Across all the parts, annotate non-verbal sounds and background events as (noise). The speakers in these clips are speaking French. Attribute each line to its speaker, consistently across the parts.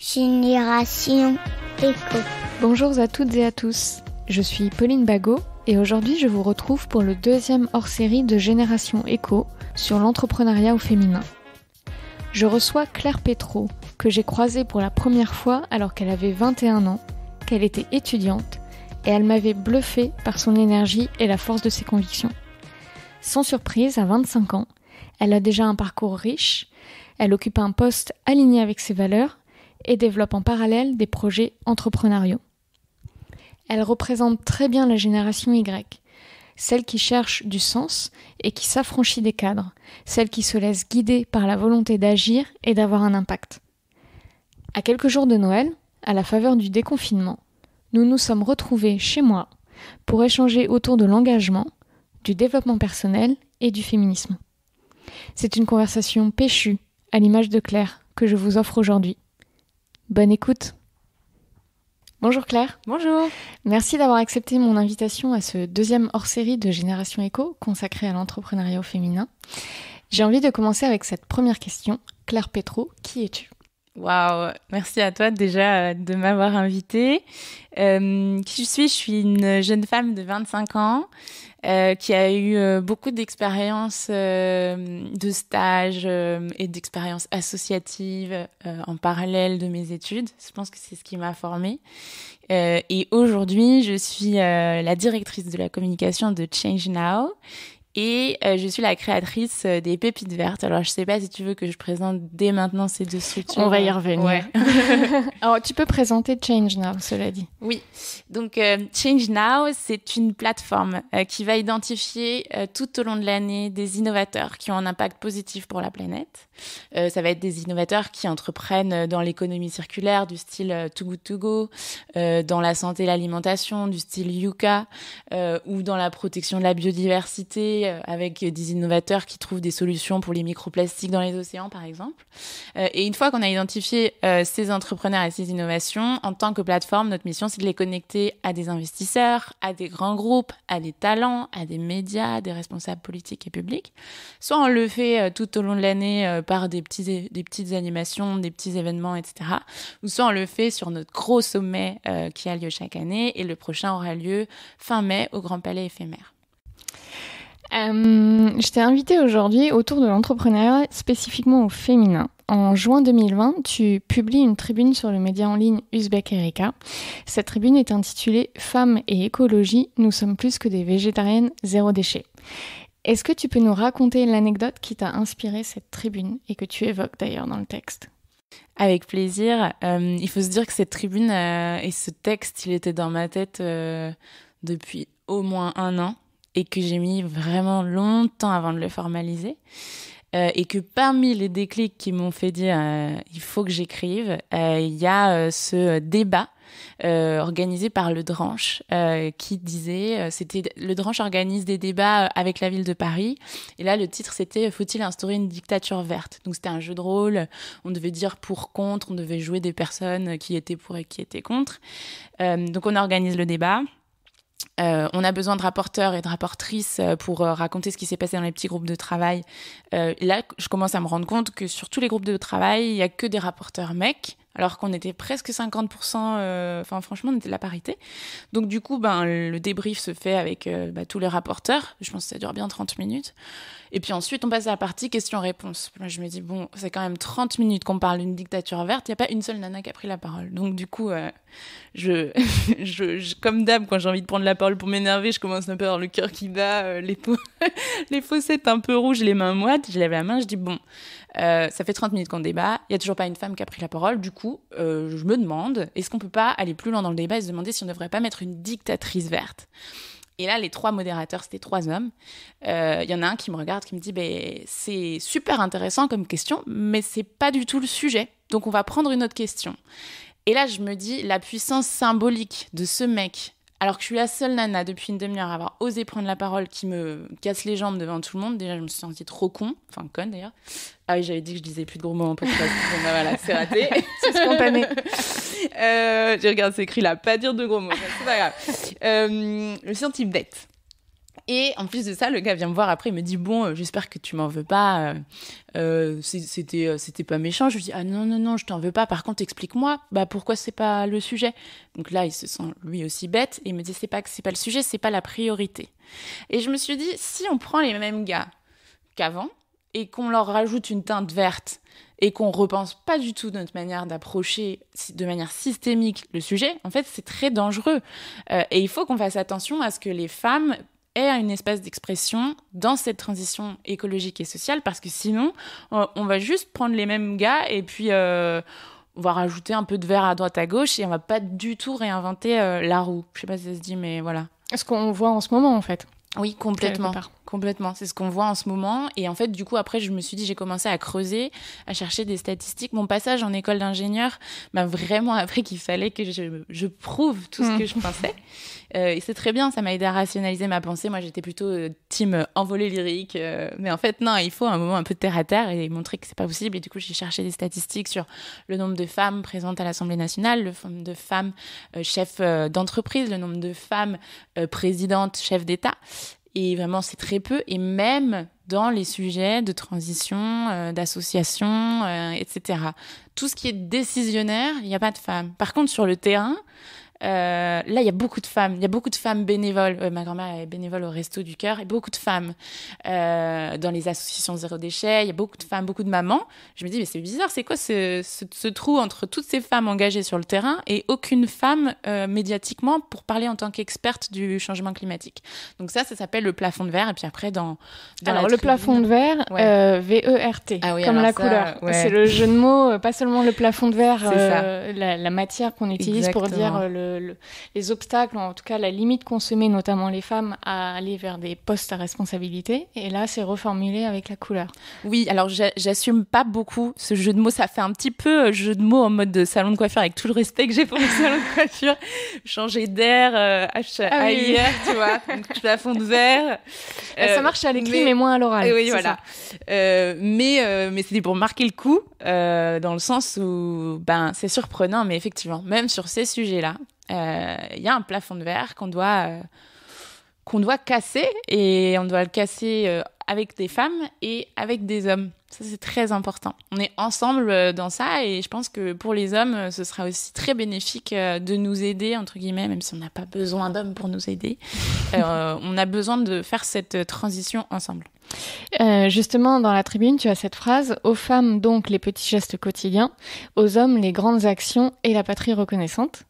Speaker 1: Génération Éco. Bonjour à toutes et à tous. Je suis Pauline Bagot et aujourd'hui je vous retrouve pour le deuxième hors-série de Génération Éco sur l'entrepreneuriat au féminin. Je reçois Claire Petro, que j'ai croisée pour la première fois alors qu'elle avait 21 ans, qu'elle était étudiante et elle m'avait bluffée par son énergie et la force de ses convictions. Sans surprise, à 25 ans, elle a déjà un parcours riche, elle occupe un poste aligné avec ses valeurs et développe en parallèle des projets entrepreneuriaux. Elle représente très bien la génération Y, celle qui cherche du sens et qui s'affranchit des cadres, celle qui se laisse guider par la volonté d'agir et d'avoir un impact. À quelques jours de Noël, à la faveur du déconfinement, nous nous sommes retrouvés chez moi pour échanger autour de l'engagement, du développement personnel et du féminisme. C'est une conversation péchue, à l'image de Claire, que je vous offre aujourd'hui. Bonne écoute. Bonjour Claire. Bonjour. Merci d'avoir accepté mon invitation à ce deuxième hors-série de Génération Éco consacré à l'entrepreneuriat féminin. J'ai envie de commencer avec cette première question. Claire Petro, qui es-tu
Speaker 2: Waouh, merci à toi déjà euh, de m'avoir invité. Euh, qui je suis Je suis une jeune femme de 25 ans euh, qui a eu beaucoup d'expériences de stage et d'expériences associatives en parallèle de mes études. Je pense que c'est ce qui m'a formée. et aujourd'hui, je suis la directrice de la communication de Change Now et euh, je suis la créatrice euh, des Pépites Vertes. Alors, je ne sais pas si tu veux que je présente dès maintenant ces deux structures. On va y revenir.
Speaker 1: (laughs) (laughs) Alors, tu peux présenter Change Now, cela dit. Oui. Donc, euh, Change Now,
Speaker 2: c'est une plateforme qui va identifier tout au long de l'année des innovateurs qui ont un impact positif pour la planète. ça va être des innovateurs qui entreprennent dans l'économie circulaire, du style Too Good To Go, dans la santé et l'alimentation, du style Yuka, ou dans la protection de la biodiversité euh, avec des innovateurs qui trouvent des solutions pour les microplastiques dans les océans, par exemple. Euh, et une fois qu'on a identifié euh, ces entrepreneurs et ces innovations, en tant que plateforme, notre mission, c'est de les connecter à des investisseurs, à des grands groupes, à des talents, à des médias, des responsables politiques et publics. Soit on le fait tout au long de l'année par des, des petites animations, des petits événements, etc. Ou soit on le fait sur notre gros sommet qui a lieu chaque année et le prochain aura lieu fin mai au Grand Palais éphémère.
Speaker 1: Euh, je t'ai invité aujourd'hui autour de l'entrepreneuriat spécifiquement au féminin. En juin 2020, tu publies une tribune sur le média en ligne Uzbek Erika. Cette tribune est intitulée Femmes et écologie, nous sommes plus que des végétariennes zéro déchet. Est-ce que tu peux nous raconter l'anecdote qui t'a inspiré cette tribune et que tu évoques d'ailleurs dans le texte avec plaisir.
Speaker 2: Euh, il faut se dire que cette tribune euh, et ce texte, il était dans ma tête depuis au moins un an et que j'ai mis vraiment longtemps avant de le formaliser. Euh, et que parmi les déclics qui m'ont fait dire euh, il faut que j'écrive, euh, il y a euh, ce débat organisé par le Dranche qui disait c'était le Dranche organise des débats avec la ville de Paris et là le titre c'était faut-il instaurer une dictature verte donc c'était un jeu de rôle on devait dire pour contre on devait jouer des personnes qui étaient pour et qui étaient contre donc on organise le débat euh, on a besoin de rapporteurs et de rapportrices euh, pour euh, raconter ce qui s'est passé dans les petits groupes de travail. là, je commence à me rendre compte que sur tous les groupes de travail, il n'y a que des rapporteurs mecs alors qu'on était presque 50%, euh, enfin franchement, on était de la parité. Donc du coup, ben, le débrief se fait avec euh, ben, tous les rapporteurs, je pense que ça dure bien 30 minutes. Et puis ensuite, on passe à la partie questions-réponses. Moi, je me dis, bon, c'est quand même 30 minutes qu'on parle d'une dictature verte, il n'y a pas une seule nana qui a pris la parole. Donc du coup, euh, (laughs) je, comme d'hab, quand j'ai envie de prendre la parole pour m'énerver, je commence à avoir le cœur qui bat, les, (laughs) les, fossettes un peu rouges, les mains moites, je lève la main, je dis, bon, euh, ça fait 30 minutes qu'on débat, il n'y a toujours pas une femme qui a pris la parole. Du coup, euh, je me demande, est-ce qu'on peut pas aller plus loin dans le débat et se demander si on ne devrait pas mettre une dictatrice verte et là, les trois modérateurs, c'était trois hommes. Euh, il y en a un qui me regarde, qui me dit ben, C'est super intéressant comme question, mais c'est pas du tout le sujet. Donc, on va prendre une autre question. Et là, je me dis La puissance symbolique de ce mec alors que je suis la seule nana depuis une demi-heure à avoir osé prendre la parole qui me casse les jambes devant tout le monde, déjà je me suis sentie trop con, enfin con d'ailleurs. Ah oui, j'avais dit que je disais plus de gros mots en podcast. bon, (laughs) ah, voilà, c'est raté. (laughs) c'est spontané. euh, je regarde, c'est écrit là, pas dire de gros mots, c'est pas grave. Euh, je me suis sentie bête. Et en plus de ça, le gars vient me voir après, il me dit Bon, euh, j'espère que tu m'en veux pas. Euh, euh, c'était, c'était pas méchant. Je lui dis Ah non, non, non, je t'en veux pas. Par contre, explique-moi bah, pourquoi c'est pas le sujet. Donc là, il se sent lui aussi bête. Et il me dit C'est pas que c'est pas le sujet, c'est pas la priorité. Et je me suis dit Si on prend les mêmes gars qu'avant et qu'on leur rajoute une teinte verte et qu'on repense pas du tout notre manière d'approcher de manière systémique le sujet, en fait, c'est très dangereux. et il faut qu'on fasse attention à ce que les femmes ait un espace d'expression dans cette transition écologique et sociale, parce que sinon, euh, on va juste prendre les mêmes gars et puis euh, on va rajouter un peu de verre à droite à gauche et on va pas du tout réinventer euh, la roue. Je sais pas si ça se dit, mais voilà.
Speaker 1: est Ce qu'on voit en ce moment, en fait. Oui, complètement.
Speaker 2: Complètement, c'est ce qu'on voit en ce moment. Et en fait, du coup, après, je me suis dit, j'ai commencé à creuser, à chercher des statistiques. Mon passage en école d'ingénieur m'a vraiment appris qu'il fallait que je, prouve tout ce que je hmm. pensais. Euh, et c'est très bien, ça m'a aidé à rationaliser ma pensée. Moi, j'étais plutôt euh, team envolée lyrique. Euh. mais en fait, non, il faut un moment un peu de terre à terre et montrer que c'est pas possible. Et du coup, j'ai cherché des statistiques sur le nombre de femmes présentes à l'Assemblée nationale, le nombre de femmes chefs d'entreprise, le nombre de femmes présidentes, chefs d'État. Et vraiment, c'est très peu. Et même dans les sujets de transition, euh, d'association, euh, etc. Tout ce qui est décisionnaire, il n'y a pas de femmes. Par contre, sur le terrain, euh, là, il y a beaucoup de femmes. Il y a beaucoup de femmes bénévoles. Euh, ma grand-mère est bénévole au Resto du Cœur et beaucoup de femmes euh, dans les associations zéro déchet. Il y a beaucoup de femmes, beaucoup de mamans. Je me dis, mais c'est bizarre, c'est quoi ce, ce, ce, trou entre toutes ces femmes engagées sur le terrain et aucune femme médiatiquement pour parler en tant qu'experte du changement climatique. Donc ça, ça s'appelle le plafond de verre. Et puis après, dans, dans alors le plafond de verre, euh,
Speaker 1: V-E-R-T, ah comme la couleur. C'est le jeu de mots, pas seulement le plafond de verre, la, la, matière qu'on utilise pour dire le les obstacles, en tout cas la limite qu'on se met, notamment les femmes, à aller vers des postes à responsabilité. Et là, c'est reformulé avec la couleur.
Speaker 2: Oui, alors j'assume pas beaucoup ce jeu de mots. Ça fait un petit peu euh, jeu de mots en mode salon de coiffure, avec tout le respect que j'ai pour le (laughs) salon de coiffure. Changer d'air, euh, ah tu vois, je plafond de verre.
Speaker 1: Euh, ça euh, marche à l'écrit, mais... moins à l'oral. Oui, voilà.
Speaker 2: mais mais c'était pour marquer le coup, dans le sens où ben c'est surprenant, mais effectivement, même sur ces sujets-là, il euh, y a un plafond de verre qu'on doit euh, qu'on doit casser et on doit le casser euh, avec des femmes et avec des hommes. Ça, c'est très important. On est ensemble euh, dans ça et je pense que pour les hommes, euh, ce sera aussi très bénéfique euh, de nous aider, entre guillemets, même si on n'a pas besoin d'hommes pour nous aider. (laughs) on a besoin de faire cette transition ensemble.
Speaker 1: justement, dans la tribune, tu as cette phrase Aux femmes, donc, les petits gestes quotidiens, aux hommes, les grandes actions et la patrie reconnaissante.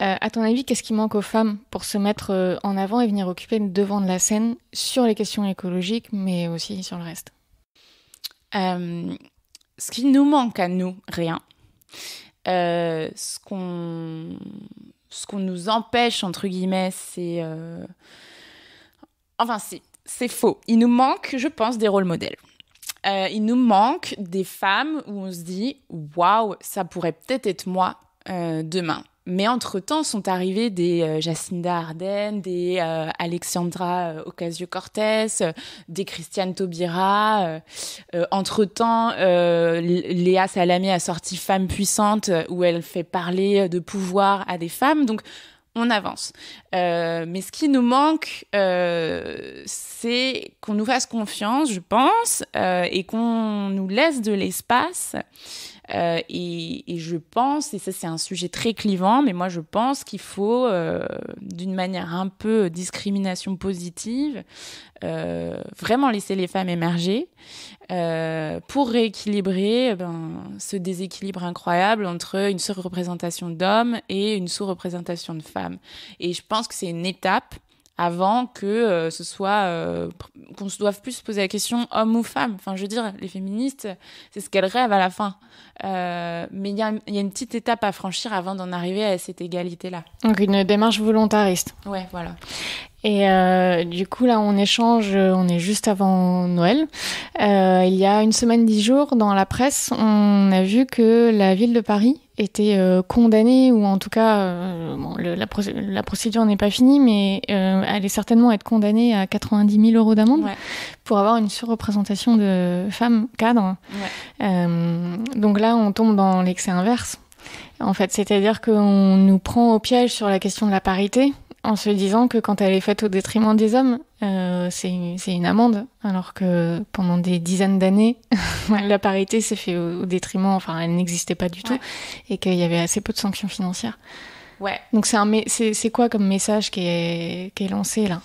Speaker 1: à ton avis, qu'est-ce qui manque aux femmes pour se mettre en avant et venir occuper le devant de la scène sur les questions écologiques, mais aussi sur le reste.
Speaker 2: Euh, ce qui nous manque à nous, rien. Euh, ce qu'on ce nous empêche entre guillemets, c'est euh, enfin c'est faux. Il nous manque, je pense, des rôles modèles. il nous manque des femmes où on se dit waouh, ça pourrait peut-être être moi demain. Mais entre-temps, sont arrivées des euh, Jacinda Ardern, des euh, Alexandra euh, Ocasio-Cortez, des Christiane Taubira. entre-temps, Léa Salamé a sorti Femme puissante, où elle fait parler de pouvoir à des femmes. Donc, on avance. mais ce qui nous manque, c'est qu'on nous fasse confiance, je pense, et qu'on nous laisse de l'espace euh, et, je pense, et ça c'est un sujet très clivant, mais moi je pense qu'il faut, euh, d'une manière un peu discrimination positive, euh, vraiment laisser les femmes émerger pour rééquilibrer eh ben, ce déséquilibre incroyable entre une sous-représentation d'hommes et une sous-représentation de femmes. Et je pense que c'est une étape avant que euh, ce soit euh, qu'on se doive plus se poser la question homme ou femme. Enfin, je veux dire, les féministes, c'est ce qu'elles rêvent à la fin. Euh, mais il y a, une petite étape à franchir avant d'en arriver à cette égalité-là.
Speaker 1: Donc une démarche volontariste. Ouais, voilà. Et du coup, là, on échange, on est juste avant Noël. il y a une semaine, dix jours, dans la presse, on a vu que la ville de Paris était euh, condamnée, ou en tout cas, euh, la, procédure n'est pas finie, mais euh, elle est certainement être condamnée à 90 000 euros d'amende pour avoir une surreprésentation de femmes cadres. Euh, donc là, on tombe dans l'excès inverse. En fait, c'est-à-dire qu'on nous prend au piège sur la question de la parité, en se disant que quand elle est faite au détriment des hommes, euh, c'est une amende, alors que pendant des dizaines d'années, (laughs) la parité s'est faite au, détriment, enfin elle n'existait pas du tout, et qu'il y avait assez peu de sanctions financières. Ouais. Donc c'est quoi comme message qui est, lancé là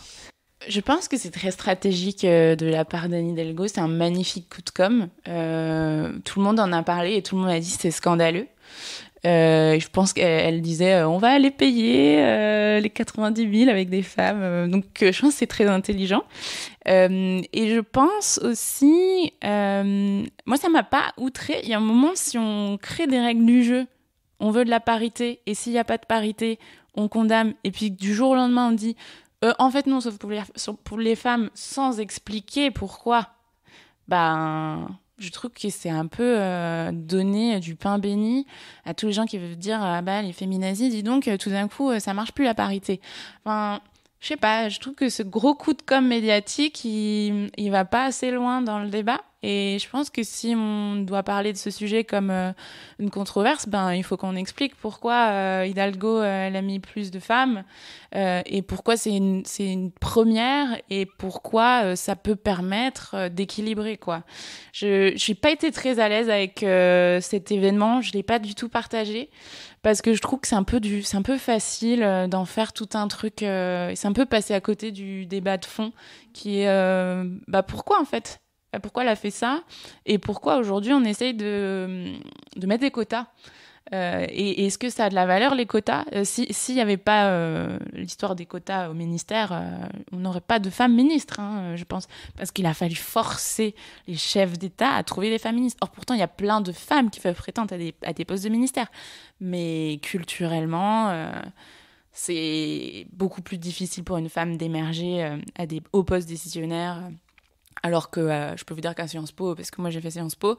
Speaker 2: je pense que c'est très stratégique euh, de la part d'Anne Hidalgo. C'est un magnifique coup de com'. Euh, tout le monde en a parlé et tout le monde a dit c'est scandaleux. Euh, je pense qu'elle disait euh, on va aller payer euh, les 90 000 avec des femmes. Donc je pense que c'est très intelligent. et je pense aussi, moi ça m'a pas outré. Il y a un moment si on crée des règles du jeu, on veut de la parité et s'il n'y a pas de parité, on condamne. Et puis du jour au lendemain on dit en fait non, sauf pour les, pour les femmes, sans expliquer pourquoi. Ben je trouve que c'est un peu euh, donné donner du pain béni à tous les gens qui veulent dire ah bah les féminazis, dis donc euh, tout d'un coup euh, ça marche plus la parité. Enfin, je sais pas, je trouve que ce gros coup de com médiatique, il, il va pas assez loin dans le débat. Et je pense que si on doit parler de ce sujet comme euh, une controverse, ben, il faut qu'on explique pourquoi euh, Hidalgo, euh, elle a mis plus de femmes et pourquoi c'est une, une, première et pourquoi ça peut permettre d'équilibrer. quoi. Je n'ai pas été très à l'aise avec cet événement, je ne l'ai pas du tout partagé parce que je trouve que c'est un peu du c'est un peu facile d'en faire tout un truc et c'est un peu passé à côté du débat de fond qui est bah pourquoi en fait bah, pourquoi elle a fait ça et pourquoi aujourd'hui on essaye de, mettre des quotas. Euh, et, est-ce que ça a de la valeur les quotas euh, S'il n'y avait pas euh, l'histoire des quotas au ministère, on n'aurait pas de femmes ministres, hein, je pense, parce qu'il a fallu forcer les chefs d'État à trouver des femmes ministres. Or pourtant, il y a plein de femmes qui peuvent prétendre à des, à des postes de ministère, mais culturellement, c'est beaucoup plus difficile pour une femme d'émerger à des hauts postes décisionnaires. Alors que euh, je peux vous dire qu'à Sciences Po, parce que moi j'ai fait Sciences Po,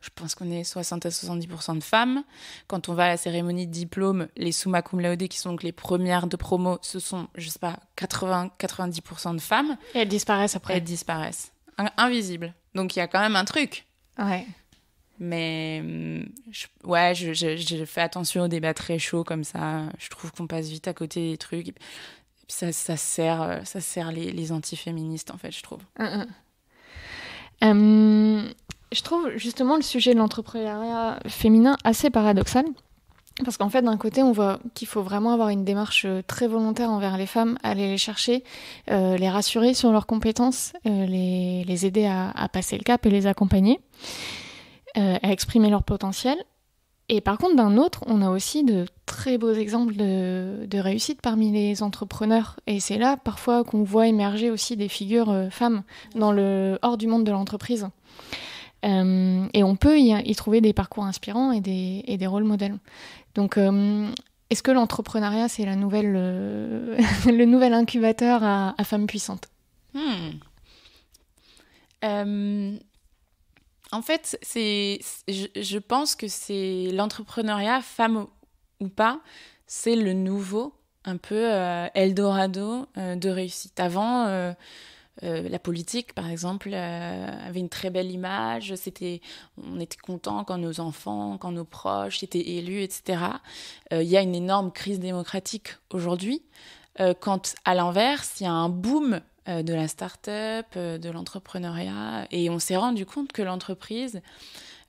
Speaker 2: je pense qu'on est 60 à 70% de femmes. Quand on va à la cérémonie de diplôme, les summa cum laude, qui sont donc les premières de promo, ce sont, je sais pas, 80-90% de femmes. Et elles disparaissent après. Elles disparaissent. invisibles. Donc il y a quand même un truc. Ouais. Mais mm, ouais, je, fais attention aux débats très chauds comme ça. Je trouve qu'on passe vite à côté des trucs. ça, sert, euh, ça sert les, les antiféministes, en fait, je trouve.
Speaker 1: Mm, mm. Euh, je trouve justement le sujet de l'entrepreneuriat féminin assez paradoxal. Parce qu'en fait, d'un côté, on voit qu'il faut vraiment avoir une démarche euh, très volontaire envers les femmes, aller les chercher, euh, les rassurer sur leurs compétences, les, aider à, passer le cap et les accompagner, à exprimer leur potentiel. Et par contre, d'un autre, on a aussi de très beaux exemples de, réussite parmi les entrepreneurs. Et c'est là parfois qu'on voit émerger aussi des figures euh, femmes dans le hors du monde de l'entreprise. Euh, et on peut y, trouver des parcours inspirants et des, rôles modèles. Donc, euh, est-ce que l'entrepreneuriat, c'est (laughs) le nouvel incubateur à, femmes puissantes
Speaker 2: hmm. En fait, c'est, je, pense que c'est l'entrepreneuriat, femme ou pas, c'est le nouveau, un peu euh, Eldorado euh, de réussite. Avant, euh, la politique, par exemple, avait une très belle image. C'était, on était content quand nos enfants, quand nos proches étaient élus, etc. Il y a une énorme crise démocratique aujourd'hui. quand, à l'inverse, il y a un boom euh, de la start-up, euh, de l'entrepreneuriat. Et on s'est rendu compte que l'entreprise,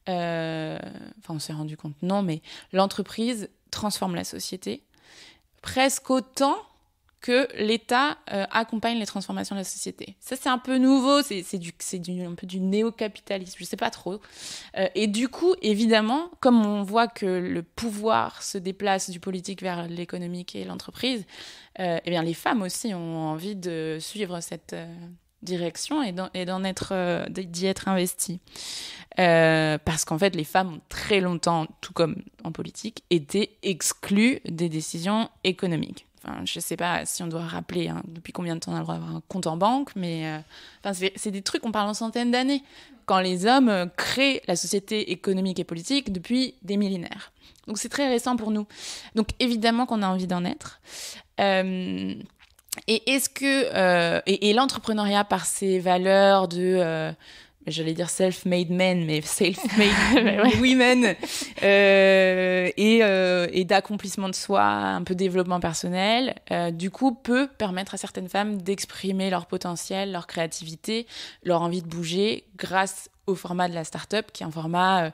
Speaker 2: euh, enfin on s'est rendu compte, non, mais l'entreprise transforme la société presque autant que l'État euh, accompagne les transformations de la société. Ça, c'est un peu nouveau, c'est du, du, un peu du néo-capitalisme, je ne sais pas trop. Euh, et du coup, évidemment, comme on voit que le pouvoir se déplace du politique vers l'économique et l'entreprise, euh, eh bien, les femmes aussi ont envie de suivre cette direction et d'en être d'y être investies. parce qu'en fait les femmes ont très longtemps tout comme en politique été exclues des décisions économiques je je sais pas si on doit rappeler hein, depuis combien de temps on a le droit d'avoir un compte en banque, mais euh, c'est des trucs qu'on parle en centaines d'années, quand les hommes euh, créent la société économique et politique depuis des millénaires. Donc c'est très récent pour nous. Donc évidemment qu'on a envie d'en être. Euh, et est-ce que et l'entrepreneuriat par ses valeurs de j'allais dire self-made men, mais self-made (laughs) women, euh, et, euh, et d'accomplissement de soi, un peu développement personnel, euh, du coup peut permettre à certaines femmes d'exprimer leur potentiel, leur créativité, leur envie de bouger grâce au format de la start-up, qui est un format euh,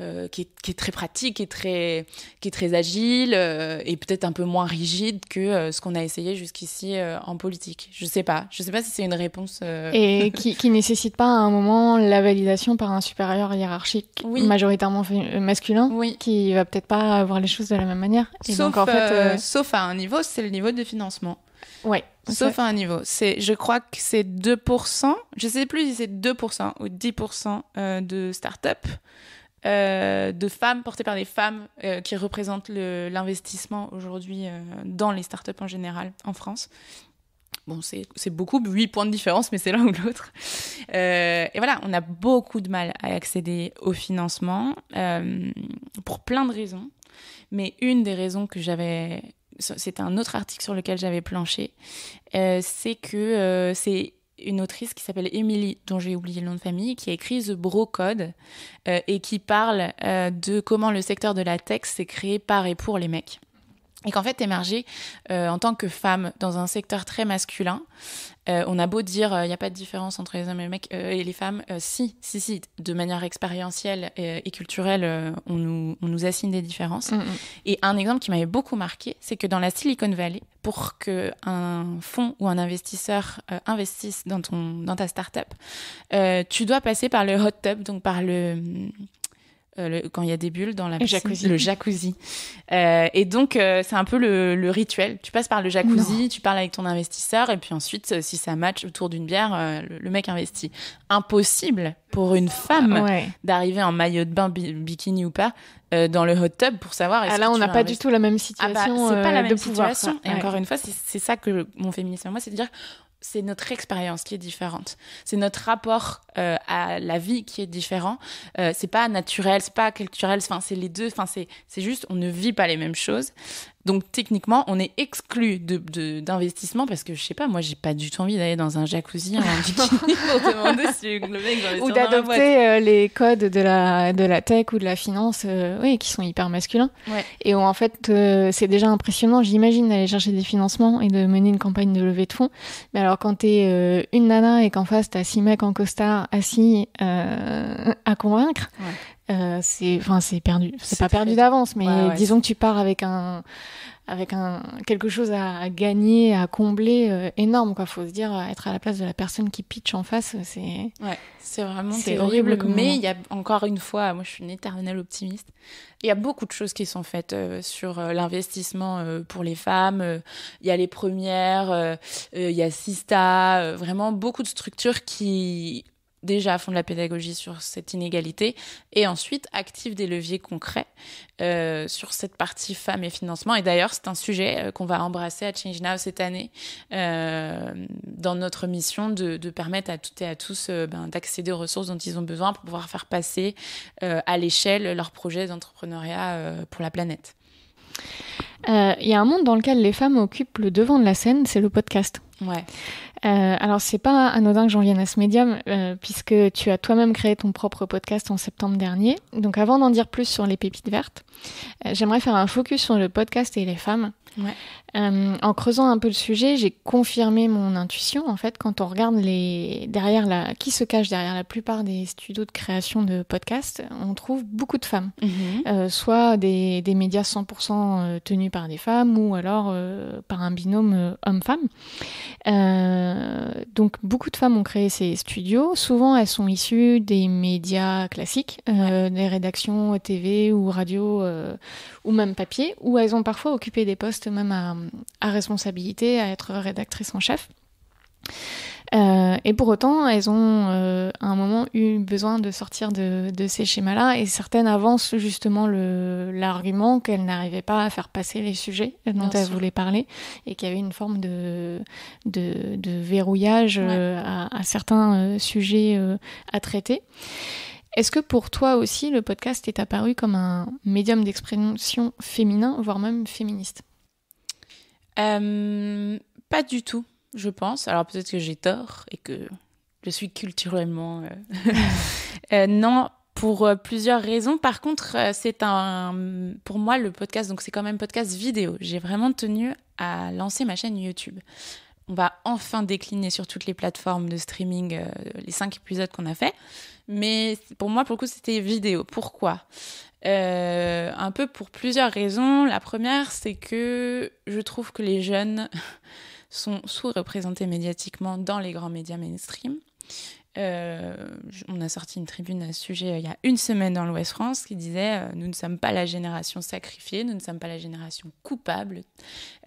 Speaker 2: euh, qui, est, très pratique, qui est très, qui est très agile euh, et peut-être un peu moins rigide que ce qu'on a essayé jusqu'ici en politique. Je sais pas. Je sais pas si c'est une réponse. Et qui,
Speaker 1: ne nécessite pas à un moment la validation par un supérieur hiérarchique majoritairement masculin oui. qui va peut-être pas voir les choses de la même manière. en fait,
Speaker 2: sauf à un niveau, c'est le niveau de financement.
Speaker 1: Oui. Sauf
Speaker 2: à un niveau. C'est, je crois que c'est 2%, je sais plus si c'est 2% ou 10% euh, de start-up, euh, de femmes portées par des femmes euh, qui représentent l'investissement aujourd'hui dans les start-up en général en France. Bon, c'est beaucoup, 8 points de différence, mais c'est l'un ou l'autre. et voilà, on a beaucoup de mal à accéder au financement pour plein de raisons. Mais une des raisons que j'avais c'est un autre article sur lequel j'avais planché, euh, c'est que euh, c'est une autrice qui s'appelle Émilie, dont j'ai oublié le nom de famille, qui a écrit The Bro Code euh, et qui parle de comment le secteur de la texte s'est créé par et pour les mecs. Et qu'en fait, émerger en tant que femme dans un secteur très masculin, euh, on a beau dire il euh, n'y a pas de différence entre les hommes et les, euh, femmes, si, si, si, de manière expérientielle et, culturelle, on nous, assigne des différences. Mm, mm. Et un exemple qui m'avait beaucoup marqué, c'est que dans la Silicon Valley, pour que un fonds ou un investisseur investisse dans, ton, dans ta startup, tu dois passer par le hot tub, donc par le euh, quand il y a des bulles dans la le jacuzzi. Euh, et donc, euh, c'est un peu le, rituel. Tu passes par le jacuzzi, tu parles avec ton investisseur, et puis ensuite, si ça match autour d'une bière, le, mec investit. Impossible pour une femme d'arriver en maillot de bain, bikini ou pas, dans le hot tub pour savoir. Ah là, on n'a pas du tout la
Speaker 1: même situation. Ah bah, c'est pas la même situation. Pouvoir, et encore une fois,
Speaker 2: c'est ça que mon féminisme, moi, c'est de dire c'est notre expérience qui est différente, c'est notre rapport euh, à la vie qui est différent. Euh, c'est pas naturel, c'est pas culturel, enfin c'est les deux, enfin c'est c'est juste on ne vit pas les mêmes choses. Donc techniquement, on est exclu d'investissement parce que je sais pas, moi j'ai pas
Speaker 1: du tout envie d'aller dans un jacuzzi, un (laughs)
Speaker 2: bikini pour demander si le mec va Ou d'adopter
Speaker 1: euh, les codes de la, de la tech ou de la finance, euh, oui, qui sont hyper masculins. Et en fait, euh, c'est déjà impressionnant, j'imagine, d'aller chercher des financements et de mener une campagne de levée de fonds. Mais alors quand t'es une nana et qu'en face t'as six mecs en costard assis à convaincre, euh, c'est enfin c'est perdu c'est pas perdu d'avance mais disons que tu pars avec un avec un quelque chose à gagner à combler euh, énorme quoi faut se dire euh, être à la place de la personne qui pitch en face c'est ouais, c'est vraiment c'est horrible, mais il
Speaker 2: y a encore une fois moi je suis une éternelle optimiste il y a beaucoup de choses qui sont faites sur l'investissement pour les femmes il y a les premières il y a Sista vraiment beaucoup de structures qui déjà à fond de la pédagogie sur cette inégalité et ensuite active des leviers concrets euh, sur cette partie femmes et financement. Et d'ailleurs, c'est un sujet euh, qu'on va embrasser à Change Now cette année euh, dans notre mission de, permettre à toutes et à tous ben, d'accéder aux ressources dont ils ont besoin pour pouvoir faire passer à l'échelle leurs projets d'entrepreneuriat pour la planète.
Speaker 1: Il y a un monde dans lequel les femmes occupent le devant de la scène, c'est le podcast. Ouais. Euh, alors c'est pas anodin que j'en vienne à ce médium euh, puisque tu as toi-même créé ton propre podcast en septembre dernier. Donc avant d'en dire plus sur les pépites vertes, euh, j'aimerais faire un focus sur le podcast et les femmes. Ouais. Euh, en creusant un peu le sujet, j'ai confirmé mon intuition. En fait, quand on regarde les derrière la qui se cache derrière la plupart des studios de création de podcasts, on trouve beaucoup de femmes, mhm. euh, soit des, des, médias 100% euh, tenus par des femmes, ou alors par un binôme homme-femme. donc beaucoup de femmes ont créé ces studios. Souvent, elles sont issues des médias classiques, des rédactions TV ou radio, ou même papier, où elles ont parfois occupé des postes même à à responsabilité, à être rédactrice en chef. Euh, et pour autant, elles ont euh, à un moment eu besoin de sortir de, ces schémas-là, et certaines avancent justement l'argument qu'elles n'arrivaient pas à faire passer les sujets dont elles voulaient parler, et qu'il y avait une forme de, verrouillage euh, à, certains sujets à traiter. Est-ce que pour toi aussi, le podcast est apparu comme un médium d'expression féminin, voire même féministe
Speaker 2: euh, pas du tout, je pense. Alors peut-être que j'ai tort et que je suis culturellement... Euh, (laughs) euh, non, pour plusieurs raisons. Par contre, c'est un... Pour moi, le podcast, donc c'est quand même podcast vidéo. J'ai vraiment tenu à lancer ma chaîne YouTube on va enfin décliner sur toutes les plateformes de streaming les cinq épisodes qu'on a fait. Mais pour moi, pour le coup, c'était vidéo. Pourquoi euh, un peu pour plusieurs raisons. La première, c'est que je trouve que les jeunes (laughs) sont sous-représentés médiatiquement dans les grands médias mainstream. Euh, on a sorti une tribune à ce sujet euh, il y a une semaine dans l'Ouest France qui disait Nous ne sommes pas la génération sacrifiée, nous ne sommes pas la génération coupable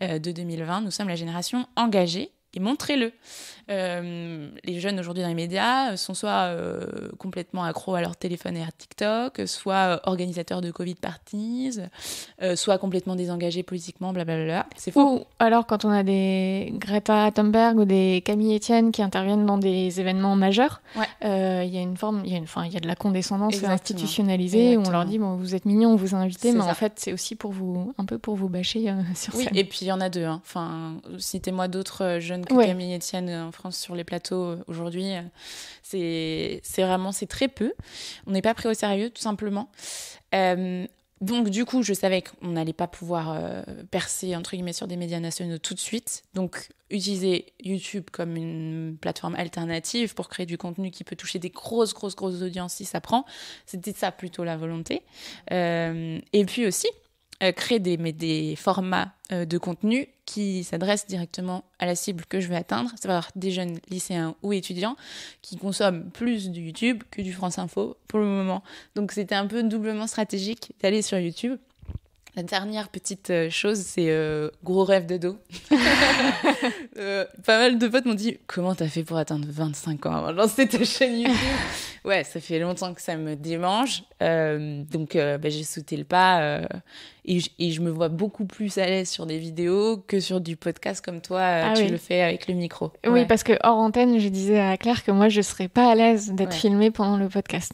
Speaker 2: de 2020, nous sommes la génération engagée et montrez-le. Euh, les jeunes aujourd'hui dans les médias euh, sont soit euh, complètement accros à leur téléphone et à TikTok, soit organisateurs de Covid parties, soit complètement désengagés politiquement, blablabla. C'est fou.
Speaker 1: Ou alors quand on a des Greta Thunberg ou des Camille Etienne qui interviennent dans des événements majeurs, il y a une forme, il y a de la condescendance institutionnalisée où on leur dit bon vous êtes mignons, on vous a invité, mais en fait c'est aussi pour vous un peu pour vous bâcher (laughs) sur oui, Et
Speaker 2: puis il y en a deux. Hein. Enfin, citez-moi d'autres jeunes que Camille Etienne euh, en France sur les plateaux euh, aujourd'hui. Euh, c'est vraiment, c'est très peu. On n'est pas pris au sérieux, tout simplement. donc du coup, je savais qu'on n'allait pas pouvoir percer entre guillemets sur des médias nationaux tout de suite. Donc utiliser YouTube comme une plateforme alternative pour créer du contenu qui peut toucher des grosses, grosses, grosses audiences si ça prend. C'était ça plutôt la volonté. et puis aussi, euh, créer des, des formats euh, de contenu qui s'adressent directement à la cible que je vais atteindre, c'est-à-dire des jeunes lycéens ou étudiants qui consomment plus de YouTube que du France Info pour le moment. Donc c'était un peu doublement stratégique d'aller sur YouTube. La dernière petite euh, chose, c'est euh, gros rêve de dos. (laughs) Euh, pas mal de potes m'ont dit Comment t'as fait pour atteindre 25 ans avant de lancer ta chaîne YouTube (laughs) Ouais, ça fait longtemps que ça me démange. donc, bah, j'ai sauté le pas et, je me vois beaucoup plus à l'aise sur des vidéos que sur du podcast comme toi, ah tu le fais avec le micro. Oui, parce
Speaker 1: que hors antenne, je disais à Claire que moi, je serais pas à l'aise d'être filmée pendant le podcast.